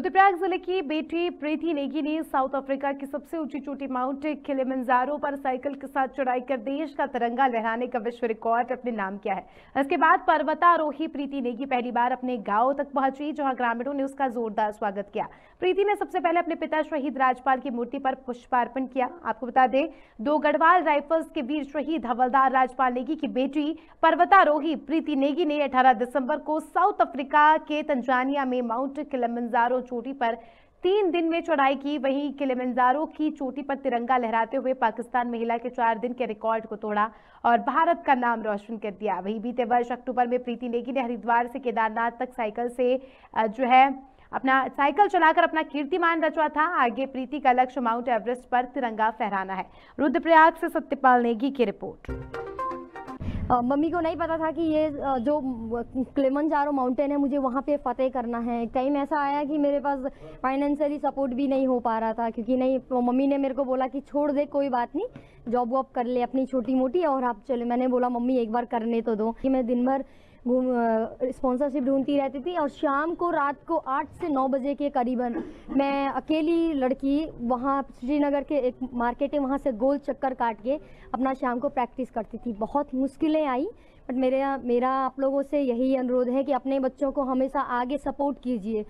रुद्रप्रयाग जिले की बेटी प्रीति नेगी ने साउथ अफ्रीका की सबसे ऊंची चोटी माउंट किलिमंजारो पर साइकिल के साथ चढ़ाई कर देश का तिरंगा लहराने का विश्व रिकॉर्ड अपने नाम किया है इसके बाद पर्वतारोही प्रीति नेगी पहली बार अपने गांव तक पहुंची जहां ग्रामीणों ने उसका जोरदार स्वागत किया प्रीति ने सबसे पहले अपने पिता शहीद राजपाल की मूर्ति पर पुष्पार्पण किया आपको बता दें दो गढ़वाल राइफल्स के वीर शहीद हवलदार राजपाल नेगी की बेटी पर्वतारोही प्रीति नेगी ने अठारह दिसंबर को साउथ अफ्रीका के तंजानिया में माउंट किलिमंजारो चोटी पर तीन दिन में चढ़ाई की वहीं किलेमंजारो की चोटी पर तिरंगा लहराते हुए पाकिस्तान महिला के चार दिन के रिकॉर्ड को तोड़ा और भारत का नाम रोशन कर दिया वहीं बीते वर्ष अक्टूबर में प्रीति नेगी ने हरिद्वार से केदारनाथ तक साइकिल से जो है अपना साइकिल चलाकर अपना कीर्तिमान रचवा था आगे प्रीति का लक्ष्य माउंट एवरेस्ट पर तिरंगा फहराना है रुद्रप्रयाग से सत्यपाल नेगी की रिपोर्ट मम्मी को नहीं पता था कि ये जो क्लेमन चारो माउंटेन है मुझे वहाँ पे फतेह करना है में ऐसा आया कि मेरे पास फाइनेंशियली सपोर्ट भी नहीं हो पा रहा था क्योंकि नहीं मम्मी ने मेरे को बोला कि छोड़ दे कोई बात नहीं जॉब वॉब कर ले अपनी छोटी मोटी और आप चले मैंने बोला मम्मी एक बार करने तो दो कि मैं दिन भर घूम स्पॉन्सरशिप ढूंढती रहती थी और शाम को रात को आठ से नौ बजे के करीबन मैं अकेली लड़की वहाँ श्रीनगर के एक मार्केट है वहाँ से गोल चक्कर काट के अपना शाम को प्रैक्टिस करती थी बहुत मुश्किलें आई बट मेरे मेरा आप लोगों से यही अनुरोध है कि अपने बच्चों को हमेशा आगे सपोर्ट कीजिए